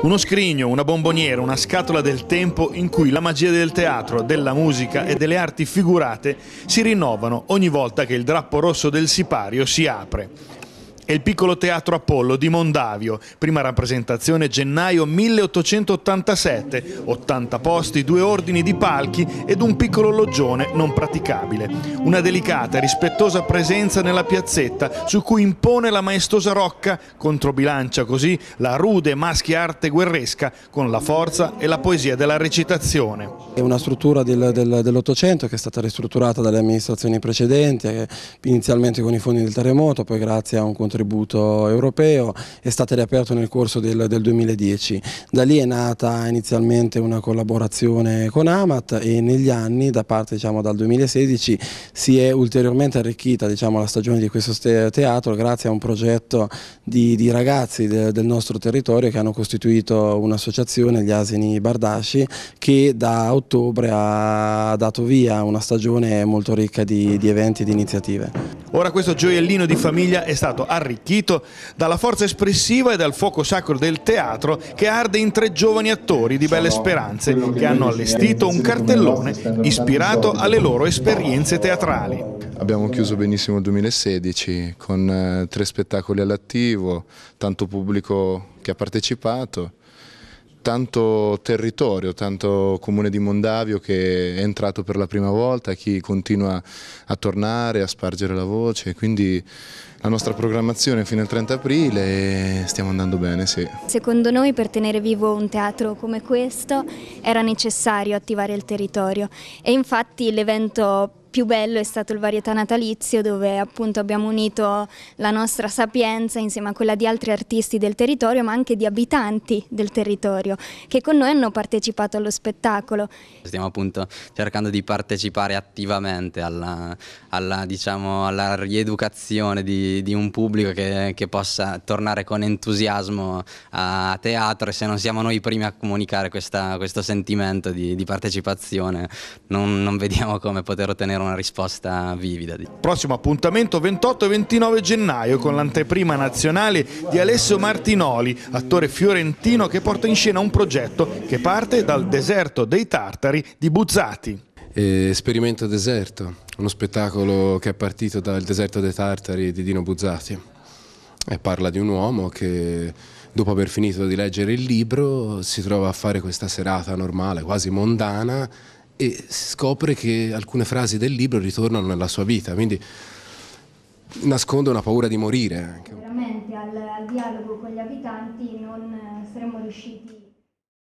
Uno scrigno, una bomboniera, una scatola del tempo in cui la magia del teatro, della musica e delle arti figurate si rinnovano ogni volta che il drappo rosso del sipario si apre e il piccolo teatro Apollo di Mondavio, prima rappresentazione gennaio 1887, 80 posti, due ordini di palchi ed un piccolo loggione non praticabile. Una delicata e rispettosa presenza nella piazzetta su cui impone la maestosa Rocca, controbilancia così la rude maschia arte guerresca con la forza e la poesia della recitazione. È una struttura del, del, dell'Ottocento che è stata ristrutturata dalle amministrazioni precedenti, eh, inizialmente con i fondi del terremoto, poi grazie a un contributo contributo europeo, è stata riaperta nel corso del, del 2010. Da lì è nata inizialmente una collaborazione con Amat e negli anni, da parte diciamo, dal 2016, si è ulteriormente arricchita diciamo, la stagione di questo teatro grazie a un progetto di, di ragazzi de, del nostro territorio che hanno costituito un'associazione, gli Asini Bardasci, che da ottobre ha dato via una stagione molto ricca di, di eventi e di iniziative. Ora questo gioiellino di famiglia è stato arricchito dalla forza espressiva e dal fuoco sacro del teatro che arde in tre giovani attori di Belle Speranze che hanno allestito un cartellone ispirato alle loro esperienze teatrali. Abbiamo chiuso benissimo il 2016 con eh, tre spettacoli all'attivo, tanto pubblico che ha partecipato tanto territorio, tanto comune di Mondavio che è entrato per la prima volta, chi continua a tornare, a spargere la voce, quindi la nostra programmazione è fino al 30 aprile e stiamo andando bene, sì. Secondo noi per tenere vivo un teatro come questo era necessario attivare il territorio e infatti l'evento più bello è stato il Varietà Natalizio dove appunto abbiamo unito la nostra sapienza insieme a quella di altri artisti del territorio ma anche di abitanti del territorio che con noi hanno partecipato allo spettacolo. Stiamo appunto cercando di partecipare attivamente alla, alla, diciamo, alla rieducazione di, di, un pubblico che, che possa tornare con entusiasmo a teatro e se non siamo noi i primi a comunicare questa, questo sentimento di, di partecipazione non, non vediamo come poter ottenere un una risposta vivida. Prossimo appuntamento 28 e 29 gennaio con l'anteprima nazionale di Alessio Martinoli, attore fiorentino che porta in scena un progetto che parte dal deserto dei Tartari di Buzzati. Eh, Esperimento Deserto, uno spettacolo che è partito dal deserto dei Tartari di Dino Buzzati. E parla di un uomo che dopo aver finito di leggere il libro si trova a fare questa serata normale, quasi mondana, e scopre che alcune frasi del libro ritornano nella sua vita, quindi nasconde una paura di morire. Veramente al, al dialogo con gli abitanti non eh, saremmo riusciti